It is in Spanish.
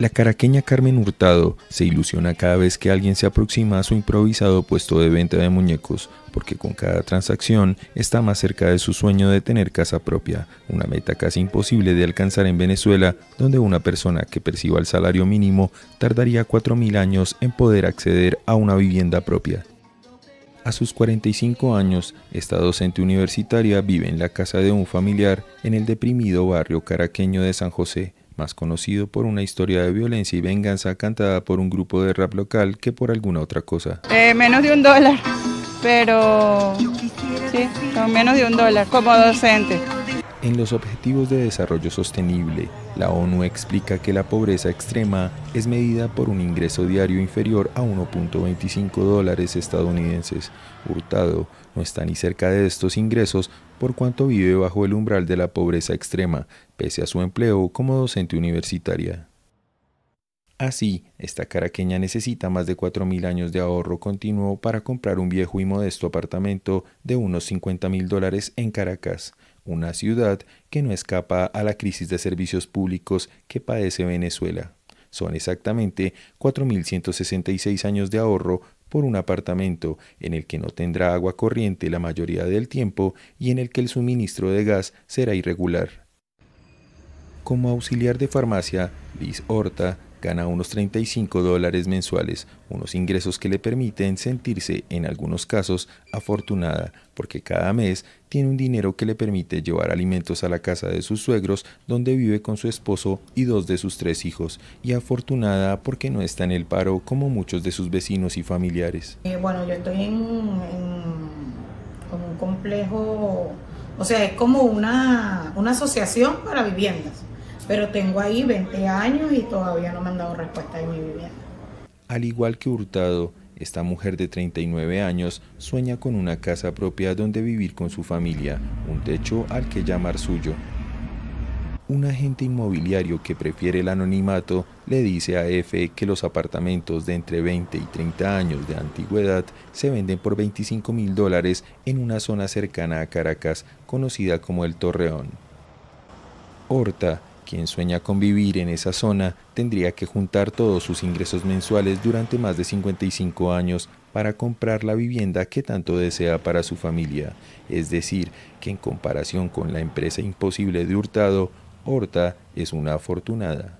La caraqueña Carmen Hurtado se ilusiona cada vez que alguien se aproxima a su improvisado puesto de venta de muñecos, porque con cada transacción está más cerca de su sueño de tener casa propia, una meta casi imposible de alcanzar en Venezuela, donde una persona que perciba el salario mínimo tardaría 4.000 años en poder acceder a una vivienda propia. A sus 45 años, esta docente universitaria vive en la casa de un familiar en el deprimido barrio caraqueño de San José, más conocido por una historia de violencia y venganza cantada por un grupo de rap local que por alguna otra cosa. Eh, menos de un dólar, pero sí, menos de un dólar como docente. En los Objetivos de Desarrollo Sostenible, la ONU explica que la pobreza extrema es medida por un ingreso diario inferior a 1.25 dólares estadounidenses. Hurtado no está ni cerca de estos ingresos por cuanto vive bajo el umbral de la pobreza extrema, pese a su empleo como docente universitaria. Así, esta caraqueña necesita más de 4.000 años de ahorro continuo para comprar un viejo y modesto apartamento de unos 50.000 dólares en Caracas una ciudad que no escapa a la crisis de servicios públicos que padece Venezuela. Son exactamente 4.166 años de ahorro por un apartamento en el que no tendrá agua corriente la mayoría del tiempo y en el que el suministro de gas será irregular. Como auxiliar de farmacia, Liz Horta gana unos 35 dólares mensuales, unos ingresos que le permiten sentirse, en algunos casos, afortunada, porque cada mes tiene un dinero que le permite llevar alimentos a la casa de sus suegros, donde vive con su esposo y dos de sus tres hijos, y afortunada porque no está en el paro como muchos de sus vecinos y familiares. Eh, bueno, yo estoy en, un complejo, o sea, es como una asociación para viviendas pero tengo ahí 20 años y todavía no me han dado respuesta de mi vivienda. Al igual que Hurtado, esta mujer de 39 años sueña con una casa propia donde vivir con su familia, un techo al que llamar suyo. Un agente inmobiliario que prefiere el anonimato le dice a EFE que los apartamentos de entre 20 y 30 años de antigüedad se venden por 25 mil dólares en una zona cercana a Caracas, conocida como el Torreón. Horta quien sueña con vivir en esa zona tendría que juntar todos sus ingresos mensuales durante más de 55 años para comprar la vivienda que tanto desea para su familia. Es decir, que en comparación con la empresa imposible de Hurtado, Horta es una afortunada.